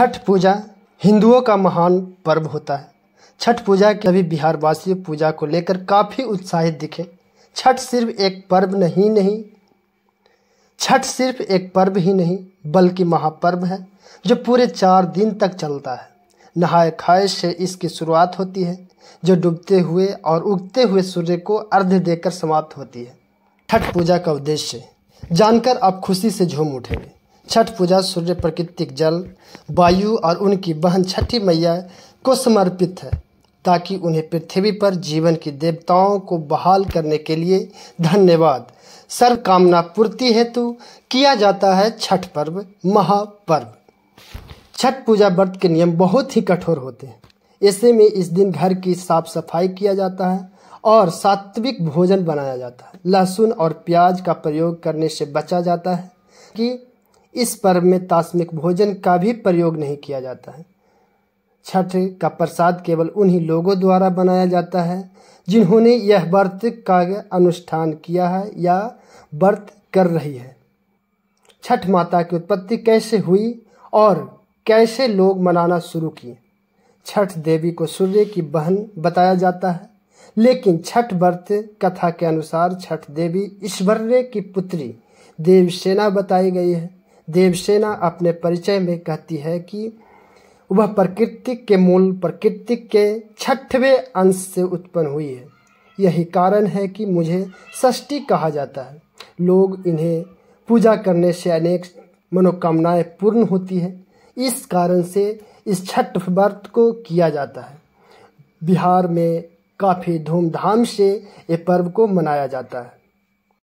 छठ पूजा हिंदुओं का महान पर्व होता है छठ पूजा के अभी बिहारवासी पूजा को लेकर काफ़ी उत्साहित दिखे छठ सिर्फ एक पर्व नहीं नहीं छठ सिर्फ एक पर्व ही नहीं बल्कि महापर्व है जो पूरे चार दिन तक चलता है नहाए खाए से इसकी शुरुआत होती है जो डूबते हुए और उगते हुए सूर्य को अर्ध देकर समाप्त होती है छठ पूजा का उद्देश्य जानकर आप खुशी से झूम उठेंगे छठ पूजा सूर्य प्रकृतिक जल वायु और उनकी बहन छठी मैया को समर्पित है ताकि उन्हें पृथ्वी पर जीवन की देवताओं को बहाल करने के लिए धन्यवाद सर्व कामना पूर्ति हेतु किया जाता है छठ पर्व महापर्व छठ पूजा व्रत के नियम बहुत ही कठोर होते हैं ऐसे में इस दिन घर की साफ सफाई किया जाता है और सात्विक भोजन बनाया जाता है लहसुन और प्याज का प्रयोग करने से बचा जाता है कि इस पर्व में तास्मिक भोजन का भी प्रयोग नहीं किया जाता है छठ का प्रसाद केवल उन्हीं लोगों द्वारा बनाया जाता है जिन्होंने यह व्रत का अनुष्ठान किया है या व्रत कर रही है छठ माता की उत्पत्ति कैसे हुई और कैसे लोग मनाना शुरू किए छठ देवी को सूर्य की बहन बताया जाता है लेकिन छठ व्रत कथा के अनुसार छठ देवी ईश्वर्य की पुत्री देवसेना बताई गई है देवसेना अपने परिचय में कहती है कि वह प्रकृति के मूल प्रकृति के छठवें अंश से उत्पन्न हुई है यही कारण है कि मुझे षष्टि कहा जाता है लोग इन्हें पूजा करने से अनेक मनोकामनाएं पूर्ण होती है इस कारण से इस छठ व्रत को किया जाता है बिहार में काफ़ी धूमधाम से ये पर्व को मनाया जाता है